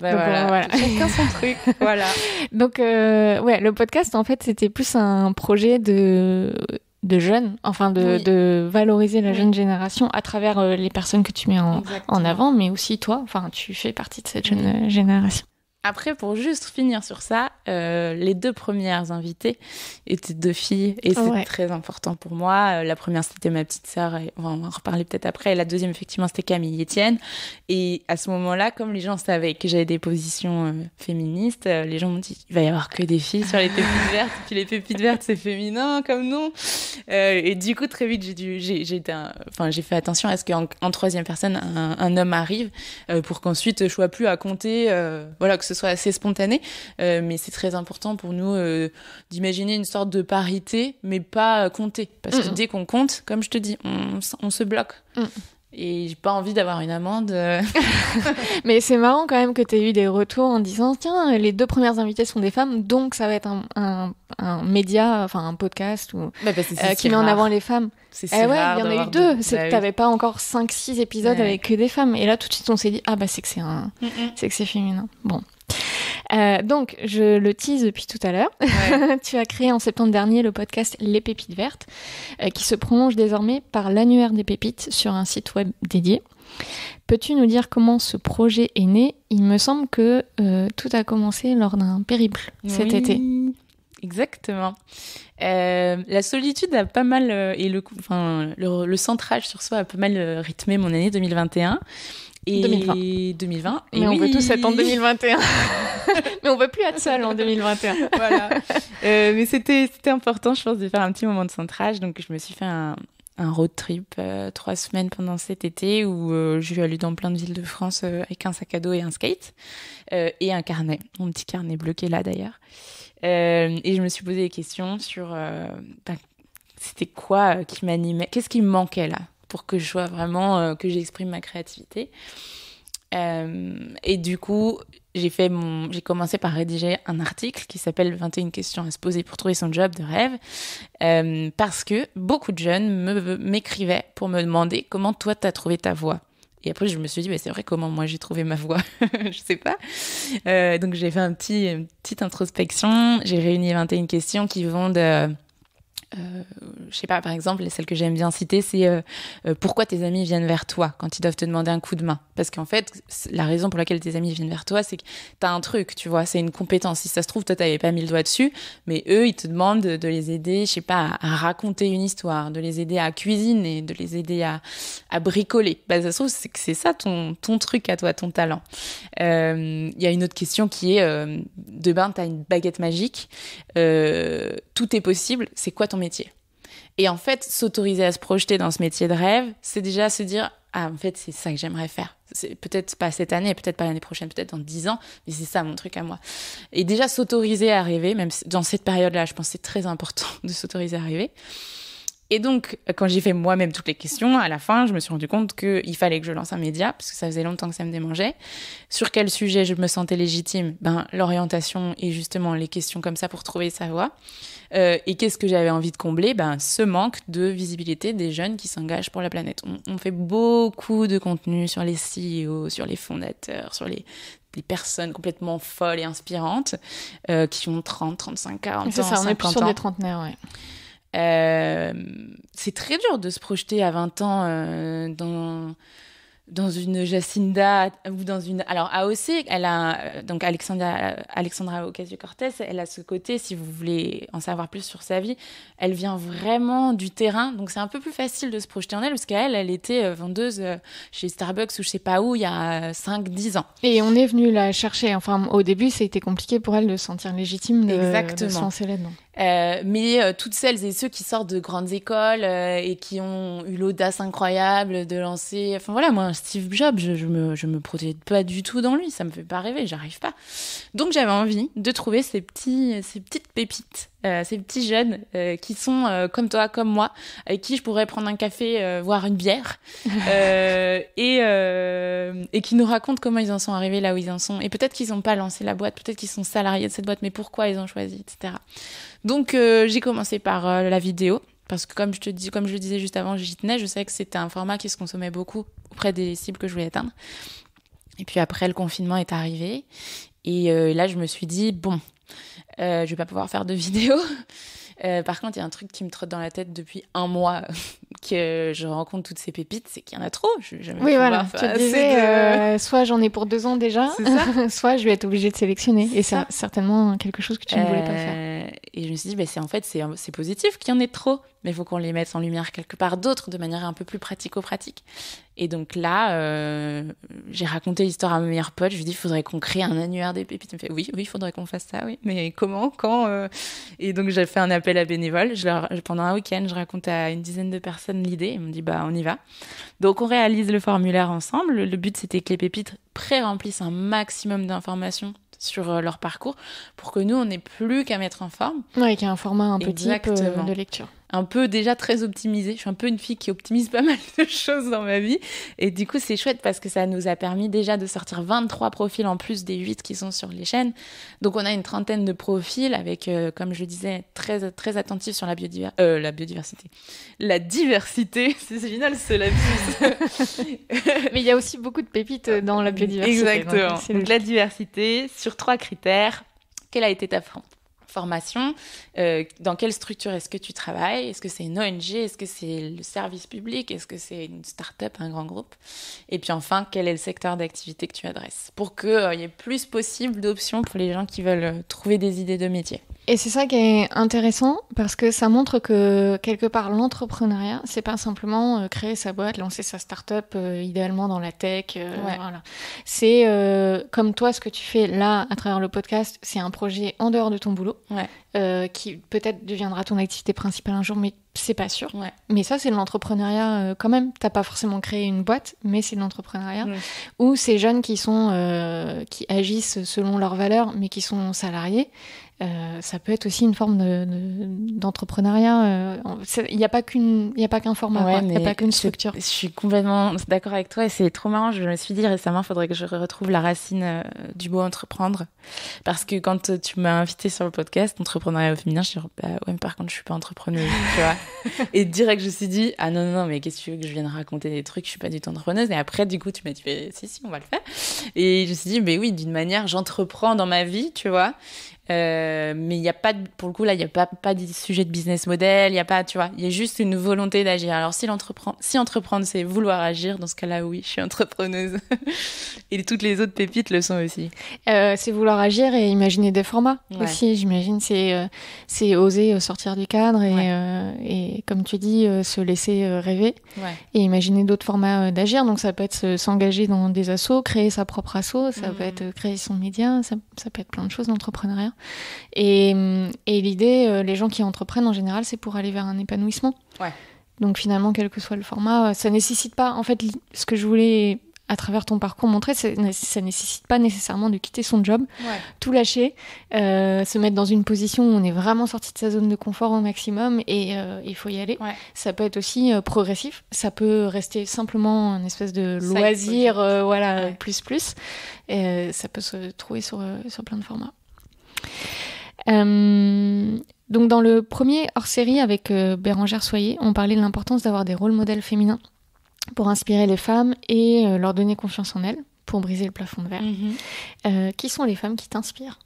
Speaker 2: Ben voilà. voilà. Chacun son truc, (laughs) voilà.
Speaker 1: Donc, euh, ouais, le podcast, en fait, c'était plus un projet de de jeunes, enfin de, de valoriser la jeune génération à travers euh, les personnes que tu mets en, avant, mais aussi toi, enfin tu fais partie de cette jeune euh, génération.
Speaker 2: Après, pour juste finir sur ça, euh, les deux premières invitées étaient deux filles et c'est très important pour moi. Euh, la première, c'était ma petite sœur, et on va en reparler peut-être après. Et la deuxième, effectivement, c'était Camille Etienne. Et à ce moment-là, comme les gens savaient que j'avais des positions euh, féministes, les gens m'ont dit il va y avoir que des filles sur les pépites (laughs) vertes. Puis les pépites vertes, c'est féminin comme nom. et du coup, très vite, j'ai fait attention à ce qu'en troisième personne, un, homme arrive pour qu'ensuite je sois plus à compter. voilà, ce soit assez spontané. Euh, mais c'est très important pour nous euh, d'imaginer une sorte de parité, mais pas compter. Parce que dès qu'on compte, comme je te dis, on, se bloque. Mm. Et j'ai pas envie d'avoir une amende. Euh.
Speaker 1: (laughs) Mais c'est marrant quand même que tu aies eu des retours en disant tiens, les deux premières invitées sont des femmes, donc ça va être un, média, enfin un podcast ou, bah, qui met en avant les femmes. C'est eh ouais, il y en a eu deux. C'est bah pas encore 5-6 épisodes avec que des femmes. Et là, tout de suite, on s'est dit ah bah c'est que c'est un... c'est que c'est féminin. Bon. Euh, donc, je le tease depuis tout à l'heure. (laughs) tu as créé en septembre dernier le podcast Les Pépites Vertes, euh, qui se prolonge désormais par l'annuaire des pépites sur un site web dédié. Peux-tu nous dire comment ce projet est né Il me semble que euh, tout a commencé lors d'un périple cet été.
Speaker 2: Exactement. la solitude a pas mal, et le, enfin, le, centrage sur soi a pas mal rythmé mon année 2021.
Speaker 1: Et
Speaker 2: 2020. Mais on veut tous être en 2021.
Speaker 1: mais on veut plus être seul en 2021. (laughs)
Speaker 2: Euh, mais c'était important, je pense, de faire un petit moment de centrage. Donc, je me suis fait un, road trip euh, trois semaines pendant cet été où euh, je suis allée dans plein de villes de France avec un sac à dos et un skate et un carnet. Mon petit carnet bloqué là, d'ailleurs. et je me suis posé des questions sur bah, c'était quoi qui m'animait, qu'est-ce qui me manquait là pour que je sois vraiment, euh, que j'exprime ma créativité. Euh, et du coup, j'ai fait mon, j'ai commencé par rédiger un article qui s'appelle 21 questions à se poser pour trouver son job de rêve, euh, parce que beaucoup de jeunes m'écrivaient pour me demander comment toi as trouvé ta voix. Et après, je me suis dit, mais c'est vrai, comment moi j'ai trouvé ma voix (laughs) Je sais pas. donc, j'ai fait un petit, une petite introspection. J'ai réuni 21 questions qui vont de euh, je sais pas, par exemple, celle que j'aime bien citer, c'est euh, euh, pourquoi tes amis viennent vers toi quand ils doivent te demander un coup de main. Parce qu'en fait, la raison pour laquelle tes amis viennent vers toi, c'est que t'as un truc, tu vois, c'est une compétence. Si ça se trouve, toi, t'avais pas mis le doigt dessus, mais eux, ils te demandent de, les aider, je sais pas, à, raconter une histoire, de les aider à cuisiner, de les aider à, bricoler. Bah, ça se trouve, c'est que c'est ça ton, ton truc à toi, ton talent. Il y a une autre question qui est, de bain, t'as une baguette magique, tout est possible, c'est quoi ton métier. Et en fait, s'autoriser à se projeter dans ce métier de rêve, c'est déjà se dire ah en fait c'est ça que j'aimerais faire. C'est peut-être pas cette année, peut-être pas l'année prochaine, peut-être dans dix ans, mais c'est ça mon truc à moi. Et déjà s'autoriser à rêver, même dans cette période-là, je pense que c'est très important (laughs) de s'autoriser à rêver. Et donc, quand j'ai fait moi-même toutes les questions, à la fin, je me suis rendu compte qu'il fallait que je lance un média, parce que ça faisait longtemps que ça me démangeait. Sur quel sujet je me sentais légitime Ben, l'orientation et justement les questions comme ça pour trouver sa voie. Euh, et qu'est-ce que j'avais envie de combler Ben, ce manque de visibilité des jeunes qui s'engagent pour la planète. On, fait beaucoup de contenu sur les CEO, sur les fondateurs, sur les, personnes complètement folles et inspirantes euh, qui ont 30, 35, 40 ans, ça, on est plus sur des
Speaker 1: trentenaires, ouais.
Speaker 2: Euh, c'est très dur de se projeter à 20 ans euh, dans dans une Jacinda ou dans une alors AOC elle a euh, donc Alexandra Alexandra Ocasio-Cortez elle a ce côté si vous voulez en savoir plus sur sa vie elle vient vraiment du terrain donc c'est un peu plus facile de se projeter en elle parce qu'elle elle était vendeuse chez Starbucks ou je sais pas où il y a 5 10 ans.
Speaker 1: Et on est venu la chercher enfin au début c'était compliqué pour elle de se sentir légitime Exactement. de se lancer là-dedans.
Speaker 2: Euh, mais euh, toutes celles et ceux qui sortent de grandes écoles euh, et qui ont eu l'audace incroyable de lancer. Enfin voilà, moi, Steve Jobs, je, me, je protège pas du tout dans lui, ça me fait pas rêver, j'arrive pas. Donc j'avais envie de trouver ces, ces petites pépites euh, ces petits jeunes euh, qui sont euh, comme toi, comme moi, avec qui je pourrais prendre un café, voire une bière, (laughs) et, et qui nous racontent comment ils en sont arrivés là où ils en sont. Et peut-être qu'ils n'ont pas lancé la boîte, peut-être qu'ils sont salariés de cette boîte, mais pourquoi ils ont choisi, etc. Donc j'ai commencé par la vidéo. Parce que comme je te dis, comme je le disais juste avant, j'y tenais, je savais que c'était un format qui se consommait beaucoup auprès des cibles que je voulais atteindre. Et puis après, le confinement est arrivé. Et là, je me suis dit, bon, euh, je vais pas pouvoir faire de (laughs) vidéo. Euh, par contre, il y a un truc qui me trotte dans la tête depuis un mois (laughs) que je rencontre toutes ces pépites, c'est qu'il y en a trop. oui, voilà. Tu disais, euh,
Speaker 1: soit j'en ai pour deux ans déjà, (laughs) soit je vais être obligée de sélectionner. Et c'est certainement quelque chose que tu ne voulais pas faire. Euh,
Speaker 2: et je me suis dit, bah, c'est en fait, c'est positif qu'il y en ait trop, mais il faut qu'on les mette en lumière quelque part d'autre, de manière un peu plus pratico-pratique. Et donc là, euh, j'ai raconté l'histoire à mes meilleurs pote, je lui ai dit, il faudrait qu'on crée un annuaire des pépites. Il me fait, oui, oui, il faudrait qu'on fasse ça, oui, mais comment, quand euh Et donc j'ai fait un appel à bénévoles, je leur, pendant un week-end, je racontais à une dizaine de personnes l'idée, ils m'ont dit, bah on y va. Donc on réalise le formulaire ensemble, le but c'était que les pépites pré-remplissent un maximum d'informations sur euh, leur parcours pour que nous, on n'ait plus qu'à mettre en forme. avec un format un peu petit euh, de lecture un peu déjà très optimisée. Je suis un peu une fille qui optimise pas (laughs) mal de choses dans ma vie. Et du coup, c'est chouette parce que ça nous a permis déjà de sortir 23 profils en plus des 8 qui sont sur les chaînes. Donc, on a une trentaine de profils avec, euh, comme je disais, très, très attentif sur la, biodiver euh, la biodiversité. La diversité, (laughs) c'est génial la lapsus. Mais il y a aussi beaucoup de pépites euh, dans la biodiversité. Exactement. Donc, la diversité sur trois critères. Quelle a été ta, formation, euh, dans quelle structure est-ce que tu travailles Est-ce que c'est une ONG Est-ce que c'est le service public Est-ce que c'est une start-up, un grand groupe Et puis enfin, quel est le secteur d'activité que tu adresses Pour qu'il euh, y ait plus possible d'options pour les gens qui veulent euh, trouver des idées de métier.
Speaker 1: Et c'est ça qui est intéressant parce que ça montre que quelque part l'entrepreneuriat, c'est pas simplement euh, créer sa boîte, lancer sa start-up euh, idéalement dans la tech. Euh, voilà. C'est comme toi, ce que tu fais là à travers le podcast, c'est un projet en dehors de ton boulot. Ouais. Euh, qui peut-être deviendra ton activité principale un jour, mais c'est pas sûr. Mais ça, c'est de l'entrepreneuriat euh, quand même. T'as pas forcément créé une boîte, mais c'est de l'entrepreneuriat. Ou ces jeunes qui sont euh, qui agissent selon leurs valeurs, mais qui sont salariés, ça peut être aussi une forme d'entrepreneuriat. il n'y a pas qu'une, a pas qu'un format, il n'y a pas qu'une structure. Je, suis
Speaker 2: complètement d'accord avec toi et c'est trop marrant. Je me suis dit récemment, il faudrait que je retrouve la racine du mot entreprendre, parce que quand tu m'as invité sur le podcast, entreprendre l'entrepreneuriat au féminin, je suis bah ouais, mais par contre, je suis pas entrepreneuse, tu vois. (laughs) Et direct, je me suis dit, ah non, non, mais qu'est-ce que tu veux que je vienne raconter des trucs, je suis pas du tout entrepreneuse. Et après, du coup, tu m'as dit, bah, si, si, on va le faire. Et je me suis dit, mais oui, d'une manière, j'entreprends dans ma vie, tu vois. Euh, mais il n'y a pas, pour le coup, là, il n'y a pas, pas de sujet de business model, il n'y a pas, tu vois, il y a juste une volonté d'agir. Alors, si, l'entreprendre, si entreprendre, c'est vouloir agir, dans ce cas-là, oui, je suis entrepreneuse. (laughs) et toutes les autres pépites le sont aussi.
Speaker 1: Euh, c'est vouloir agir et imaginer des formats aussi, j'imagine. C'est, euh, c'est oser sortir du cadre et, et comme tu dis, se laisser rêver et imaginer d'autres formats d'agir. Donc, ça peut être s'engager dans des assos, créer sa propre asso, ça mm. peut être créer son média, ça, ça peut être plein de choses d'entrepreneuriat. Et, l'idée, euh, les gens qui entreprennent en général, c'est pour aller vers un épanouissement. Donc finalement, quel que soit le format, euh, ça nécessite pas. En fait, ce que je voulais à travers ton parcours montrer, ça nécessite pas nécessairement de quitter son job, tout lâcher, euh, se mettre dans une position où on est vraiment sorti de sa zone de confort au maximum et il faut y aller. Ça peut être aussi progressif, ça peut rester simplement un espèce de loisir, voilà, plus plus. Et, ça peut se trouver sur, sur plein de formats. Euh, donc dans le premier hors-série avec euh, Bérangère Soyer, on parlait de l'importance d'avoir des rôles modèles féminins pour inspirer les femmes et euh, leur donner confiance en elles pour briser le plafond de verre. Mhm. qui sont les femmes qui t'inspirent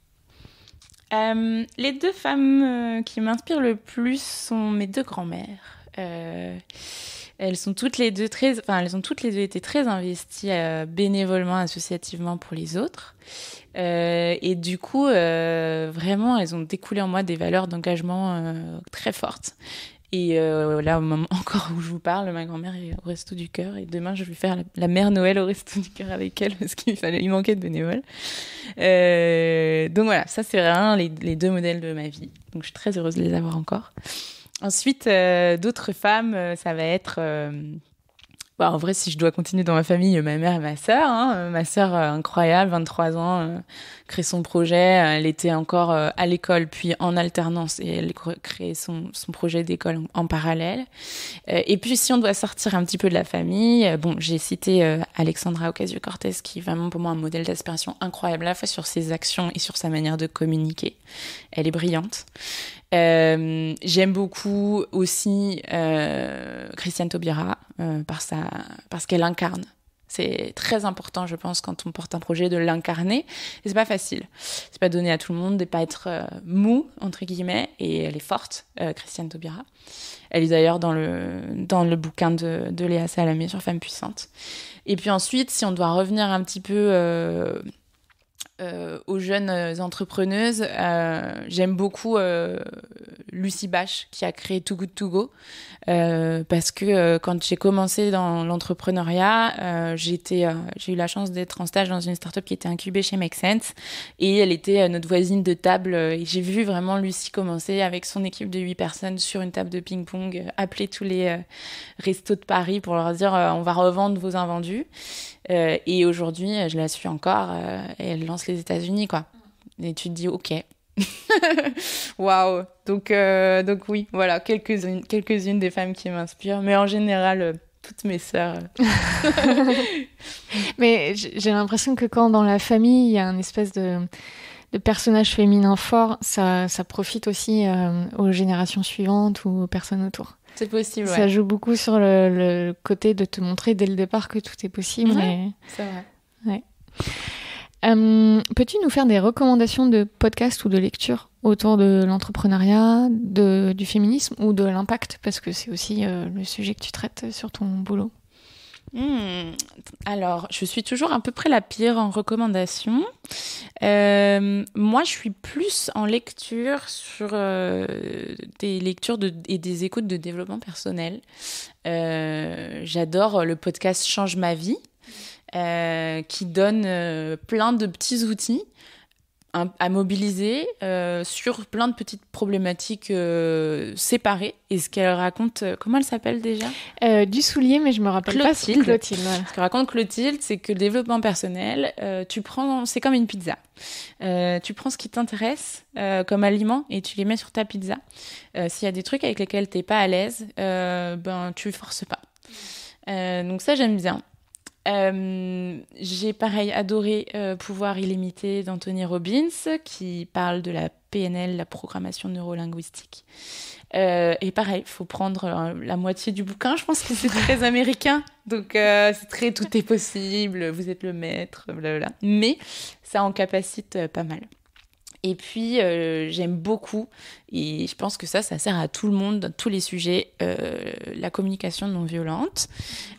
Speaker 2: Les deux femmes qui m'inspirent le plus sont mes deux grands-mères. Elles sont toutes les deux très, enfin, elles ont toutes les deux été très investies bénévolement, associativement pour les autres. Euh, et du coup, euh, vraiment, elles ont découlé en moi des valeurs d'engagement euh, très fortes. Et là, au moment (laughs) encore où je vous parle, ma grand-mère est au resto du cœur. Et demain, je vais faire la, mère Noël au resto du cœur avec elle (laughs) parce qu'il fallait, il manquait de bénévoles. donc voilà, ça, c'est vraiment les, les, deux modèles de ma vie. Donc je suis très heureuse de les avoir encore. Ensuite, d'autres femmes, ça va être bah, en vrai, si je dois continuer dans ma famille, ma mère et ma sœur. Hein, euh, ma sœur, euh, incroyable, 23 ans, euh, crée son projet. Elle était encore à l'école, puis en alternance, et elle crée son, son projet d'école en, parallèle. et puis, si on doit sortir un petit peu de la famille, bon, j'ai cité Alexandra Ocasio-Cortez, qui est vraiment pour moi un modèle d'aspiration incroyable, à la fois sur ses actions et sur sa manière de communiquer. Elle est brillante. Euh, j'aime beaucoup aussi euh, Christiane Taubira euh, par parce qu'elle incarne. C'est très important, je pense, quand on porte un projet, de l'incarner. Et c'est pas facile. C'est pas donné à tout le monde de pas être mou, entre guillemets. Et elle est forte, Christiane Taubira. Elle est d'ailleurs dans le, dans le bouquin de, de Léa Salamé sur Femme Puissante. Et puis ensuite, si on doit revenir un petit peu euh, aux jeunes euh, entrepreneuses. Euh, j'aime beaucoup euh, Lucie Bache qui a créé Too Good To Go parce que quand j'ai commencé dans l'entrepreneuriat, j'ai eu la chance d'être en stage dans une startup qui était incubée chez Make Sense et elle était notre voisine de table et j'ai vu vraiment Lucie commencer avec son équipe de 8 personnes sur une table de ping-pong, appeler tous les restos de Paris pour leur dire on va revendre vos invendus. et aujourd'hui, je la suis encore. elle lance les États-Unis, quoi. Et tu te dis, ok. (laughs) Waouh. Donc, euh, donc oui, voilà, quelques-unes des femmes qui m'inspirent, mais en général, euh, toutes mes sœurs. Euh.
Speaker 1: (laughs) mais j'ai l'impression que quand dans la famille, il y a un espèce de, de, personnage féminin fort, ça, ça profite aussi aux générations suivantes ou aux personnes autour. C'est possible. Ça joue beaucoup sur le, côté de te montrer dès le départ que tout est possible. C'est vrai. Ouais. Euh, peux-tu nous faire des recommandations de podcasts ou de lectures autour de l'entrepreneuriat, du féminisme ou de l'impact Parce que c'est aussi euh, le sujet que tu traites sur ton boulot.
Speaker 2: Hmm. Alors, je suis toujours à peu près la pire en recommandation. Euh, moi, je suis plus en lecture sur des lectures et des écoutes de développement personnel. J'adore le podcast Change ma vie euh, qui donne euh, plein de petits outils à mobiliser euh, sur plein de petites problématiques séparées. Et ce qu'elle raconte, comment elle s'appelle déjà Du soulier, mais je me rappelle Clotilde. pas. Clotilde. Ce que raconte Clotilde, c'est que le développement personnel, tu prends, c'est comme une pizza. tu prends ce qui t'intéresse comme aliment et tu les mets sur ta pizza. S'il y a des trucs avec lesquels t'es pas à l'aise, ben tu forces pas. donc ça j'aime bien. Euh, j'ai pareil adoré euh, Pouvoir illimité d'Anthony Robbins qui parle de la PNL, la programmation neurolinguistique. Euh, et pareil, il faut prendre la moitié du bouquin. Je pense que c'est très (laughs) américain. Donc c'est très tout est possible, vous êtes le maître, bla. Mais ça en capacite pas mal. Et puis, euh, j'aime beaucoup, et je pense que ça, ça sert à tout le monde, dans tous les sujets, euh, la communication non violente,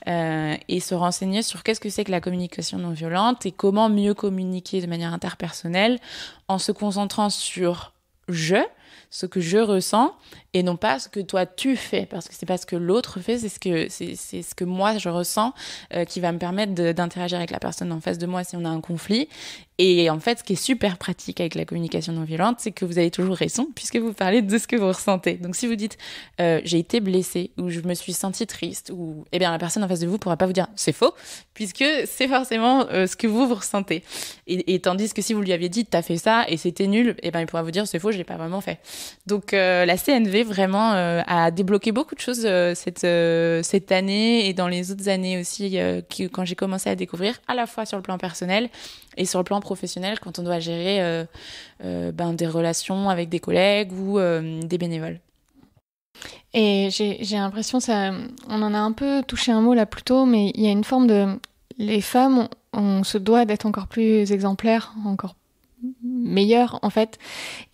Speaker 2: euh, et se renseigner sur qu'est-ce que c'est que la communication non violente, et comment mieux communiquer de manière interpersonnelle en se concentrant sur je, ce que je ressens, et non pas ce que toi tu fais parce que c'est pas ce que l'autre fait c'est ce que c'est ce que moi je ressens euh, qui va me permettre d'interagir avec la personne en face de moi si on a un conflit et en fait ce qui est super pratique avec la communication non violente c'est que vous avez toujours raison puisque vous parlez de ce que vous ressentez donc si vous dites euh, j'ai été blessée ou je me suis sentie triste ou eh bien la personne en face de vous pourra pas vous dire c'est faux puisque c'est forcément euh, ce que vous vous ressentez et, tandis que si vous lui aviez dit t'as fait ça et c'était nul eh ben il pourra vous dire c'est faux je l'ai pas vraiment fait donc la CNV vraiment à euh, débloquer beaucoup de choses euh, cette, euh, cette année et dans les autres années aussi, quand j'ai commencé à découvrir, à la fois sur le plan personnel et sur le plan professionnel, quand on doit gérer ben, des relations avec des collègues ou des bénévoles.
Speaker 1: Et j'ai l'impression, ça, on en a un peu touché un mot là plus tôt, mais il y a une forme de... Les femmes, on, on se doit d'être encore plus exemplaires, encore meilleur en fait.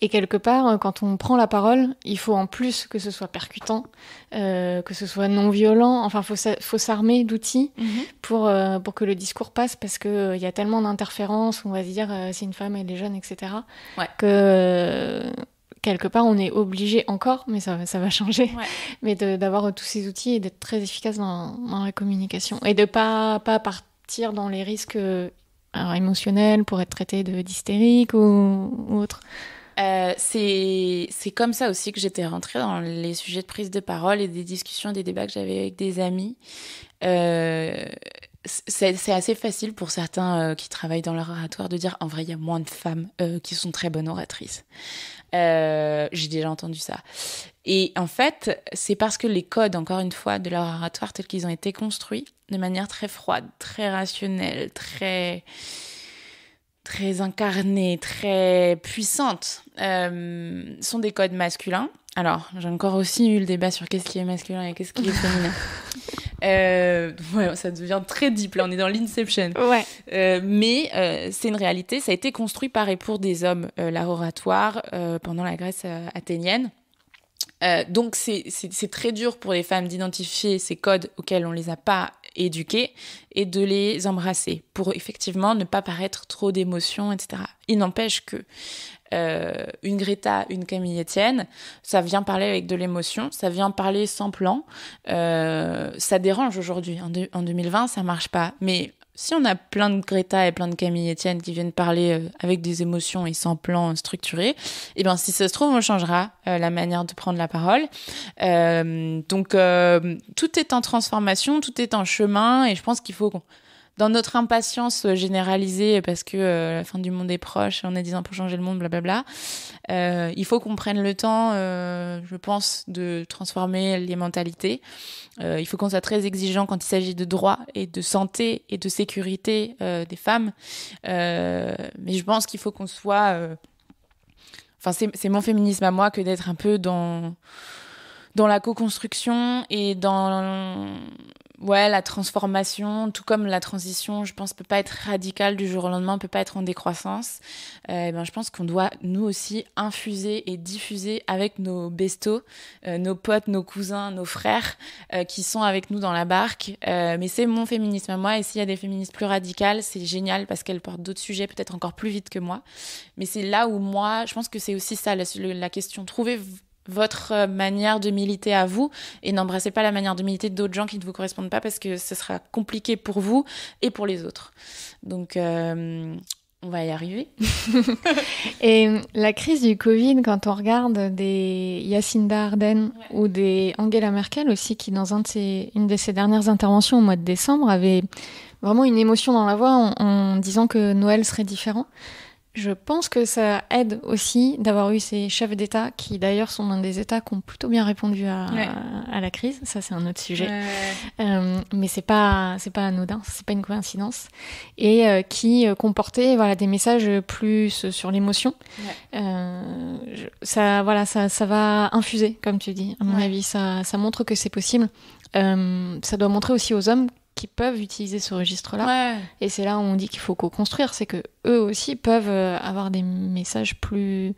Speaker 1: Et quelque part, euh, quand on prend la parole, il faut en plus que ce soit percutant, euh, que ce soit non violent. Enfin, faut faut s'armer d'outils mhm. pour euh, pour que le discours passe parce que il y a tellement d'interférences. On va se dire c'est si une femme elle est jeune, etc. Que quelque part, on est obligé encore, mais ça, va changer, (laughs) mais d'avoir tous ces outils et d'être très efficace dans, la communication et de pas pas partir dans les risques alors, émotionnel pour être traité d'hystérique ou, ou, autre
Speaker 2: euh, c'est comme ça aussi que j'étais rentrée dans les sujets de prise de parole et des discussions, des débats que j'avais avec des amis. Euh, c'est assez facile pour certains euh, qui travaillent dans leur oratoire de dire en vrai, il y a moins de femmes euh, qui sont très bonnes oratrices. Euh, j'ai déjà entendu ça. Et en fait, c'est parce que les codes, encore une fois, de leur oratoire tels qu'ils ont été construits, de manière très froide, très rationnelle, très très incarnée, très puissante, euh, sont des codes masculins. Alors, j'ai encore aussi eu le débat sur qu'est-ce qui est masculin et qu'est-ce qui est féminin. (laughs) Euh, (laughs) ouais, ça devient très deep, là, on est dans l'inception. Ouais. Euh, mais euh, c'est une réalité, ça a été construit par et pour des hommes, l'art oratoire, pendant la Grèce athénienne. donc c'est très dur pour les femmes d'identifier ces codes auxquels on les a pas éduquées et de les embrasser pour effectivement ne pas paraître trop d'émotions, etc. Il n'empêche que euh, une Greta, une Camille Etienne, ça vient parler avec de l'émotion, ça vient parler sans plan. Euh, ça dérange aujourd'hui. En, 2020, ça marche pas. Mais si on a plein de Greta et plein de Camille Etienne qui viennent parler euh, avec des émotions et sans plan structuré, eh bien, si ça se trouve, on changera la manière de prendre la parole. donc, tout est en transformation, tout est en chemin, et je pense qu'il faut qu'on dans notre impatience généralisée, parce que euh, la fin du monde est proche, on est disant pour changer le monde, blablabla, euh, il faut qu'on prenne le temps, euh, je pense, de transformer les mentalités. il faut qu'on soit très exigeant quand il s'agit de droits et de santé et de sécurité des femmes. mais je pense qu'il faut qu'on soit... Enfin, c'est mon féminisme à moi que d'être un peu dans dans la co-construction et dans ouais, la transformation, tout comme la transition, je pense, peut pas être radicale du jour au lendemain, peut pas être en décroissance. Euh, ben, je pense qu'on doit, nous aussi, infuser et diffuser avec nos bestos, euh, nos potes, nos cousins, nos frères euh, qui sont avec nous dans la barque. mais c'est mon féminisme à moi. Et s'il y a des féministes plus radicales, c'est génial parce qu'elles portent d'autres sujets peut-être encore plus vite que moi. Mais c'est là où moi, je pense que c'est aussi ça la, la question. Trouver votre euh, manière de militer à vous et n'embrassez pas la manière de militer d'autres gens qui ne vous correspondent pas parce que ce sera compliqué pour vous et pour les autres. Donc euh, on va y arriver.
Speaker 1: (laughs) et euh, la crise du Covid, quand on regarde des Yacinda Ardern ou des Angela Merkel aussi, qui dans une de ses dernières interventions au mois de décembre avait vraiment une émotion dans la voix en disant que Noël serait différent. Je pense que ça aide aussi d'avoir eu ces chefs d'État qui d'ailleurs sont un des États qui ont plutôt bien répondu à, la crise. Ça c'est un autre sujet, euh, mais c'est pas c'est pas anodin, c'est pas une coïncidence et euh, qui euh, comportaient voilà des messages plus sur l'émotion. ça voilà ça, ça va infuser comme tu dis. À mon avis ça ça montre que c'est possible. ça doit montrer aussi aux hommes qui peuvent utiliser ce registre-là. Et c'est là où on dit qu'il faut co-construire, c'est que eux aussi peuvent euh, avoir des messages plus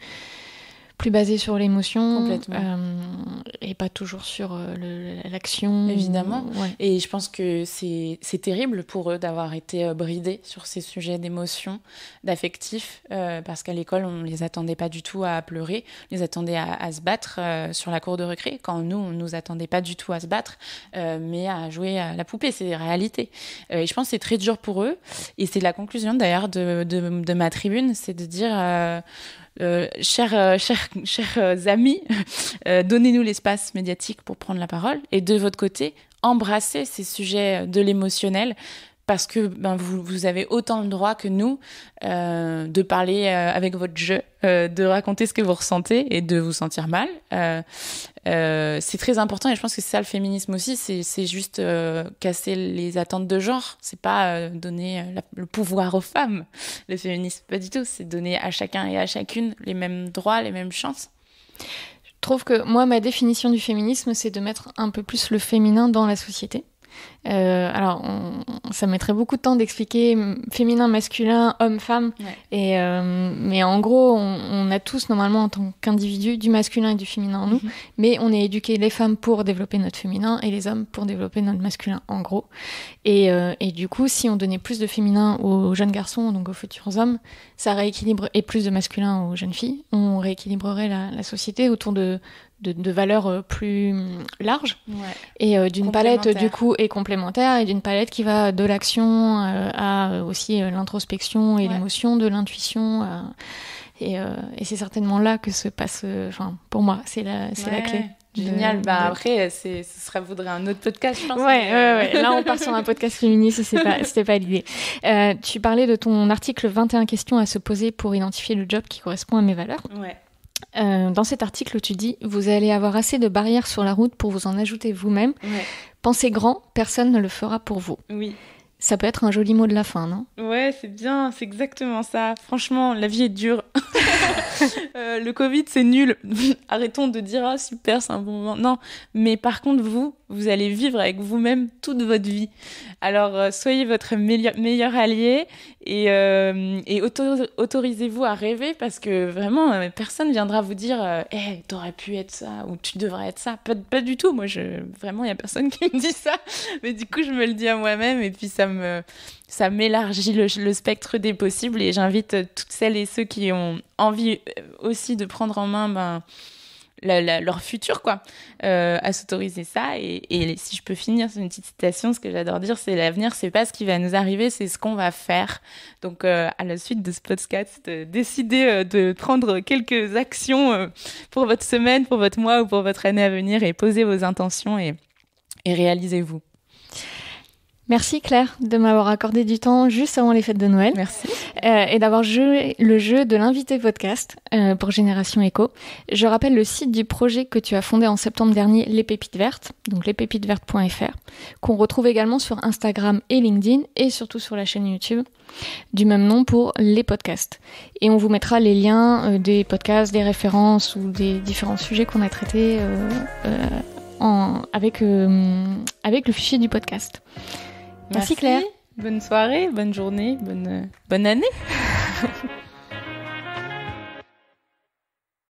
Speaker 1: plus basé sur l'émotion euh, et pas toujours sur euh, l'action. Évidemment. Et je pense que c'est
Speaker 2: terrible pour eux d'avoir été euh, bridés sur ces sujets d'émotion, d'affectif, euh, parce qu'à l'école, on ne les attendait pas du tout à pleurer, on les attendait à, se battre sur la cour de recré. quand nous, on ne nous attendait pas du tout à se battre, mais à jouer à la poupée, c'est des réalités. et je pense que c'est très dur pour eux, et c'est la conclusion d'ailleurs de, de, de, ma tribune, c'est de dire euh, euh, chers, chers, euh, amis, donnez-nous l'espace médiatique pour prendre la parole. Et de votre côté, embrassez ces sujets de l'émotionnel parce que ben, vous, avez autant le droit que nous de parler avec votre jeu, de raconter ce que vous ressentez et de vous sentir mal, euh, c'est très important et je pense que c'est ça le féminisme aussi, c'est juste euh, casser les attentes de genre, c'est pas euh, donner le pouvoir aux femmes, le féminisme, pas du tout, c'est donner à
Speaker 1: chacun et à chacune les mêmes droits, les mêmes chances. Je trouve que moi, ma définition du féminisme, c'est de mettre un peu plus le féminin dans la société. Euh, alors, ça mettrait beaucoup de temps d'expliquer féminin, masculin, homme, femme. Et, euh, mais en gros, on, a tous normalement en tant qu'individu du masculin et du féminin en nous. Mhm. Mais on est éduqué les femmes pour développer notre féminin et les hommes pour développer notre masculin, en gros. Euh, et, du coup, si on donnait plus de féminin aux jeunes garçons, donc aux futurs hommes, ça rééquilibre et plus de masculin aux jeunes filles. On rééquilibrerait la société autour de de, valeurs euh, plus mm, larges et euh, d'une palette du coup et complémentaire et d'une palette qui va de l'action euh, à aussi l'introspection et l'émotion, de l'intuition. et, c'est certainement là que se passe, enfin pour moi, c'est la, la clé. Génial. bah,
Speaker 2: Après, c'est, ce serait, voudrait un autre podcast, je pense. Ouais, Là, on part sur un podcast
Speaker 1: féministe, pas, c'était pas l'idée. tu parlais de ton article 21 questions à se poser pour identifier le job qui correspond à mes valeurs. Ouais. Euh, dans cet article, tu dis Vous allez avoir assez de barrières sur la route pour vous en ajouter vous-même. Pensez grand, personne ne le fera pour vous. Oui. Ça peut être un joli mot de la fin, non
Speaker 2: Ouais, c'est bien, c'est exactement ça. Franchement, la vie est dure. (laughs) Euh, le Covid, c'est nul. (laughs) Arrêtons de dire Ah, super, c'est un bon moment. Non, mais par contre, vous, vous allez vivre avec vous-même toute votre vie. Alors, euh, soyez votre meilleur allié et, euh, autorisez-vous à rêver parce que vraiment, euh, personne viendra vous dire euh, Eh, t'aurais pu être ça ou tu devrais être ça. Pas, du tout. Moi, je, vraiment, il n'y a personne (laughs) qui me dit ça. Mais du coup, je me le dis à moi-même et puis ça me ça m'élargit le, spectre des possibles. Et j'invite toutes celles et ceux qui ont envie aussi de prendre en main ben, leur futur, quoi, euh, à s'autoriser ça. Et, si je peux finir c'est une petite citation, ce que j'adore dire, c'est l'avenir, c'est pas ce qui va nous arriver, c'est ce qu'on va faire. Donc, euh, à la suite de ce podcast, euh, décidez de prendre quelques actions pour votre semaine, pour votre mois ou pour votre année à venir et posez vos intentions et, et réalisez-vous.
Speaker 1: Merci Claire de m'avoir accordé du temps juste avant les fêtes de Noël. Merci. Euh, et d'avoir joué le jeu de l'invité podcast euh, pour Génération Éco. Je rappelle le site du projet que tu as fondé en septembre dernier, Les Pépites Vertes, donc lespépitesvertes.fr, qu'on retrouve également sur Instagram et LinkedIn et surtout sur la chaîne YouTube du même nom pour les podcasts. Et on vous mettra les liens euh, des podcasts, des références ou des différents sujets qu'on a traités en, avec, avec le fichier du podcast. Merci, Claire.
Speaker 2: Bonne soirée, bonne journée, bonne, bonne année. (laughs)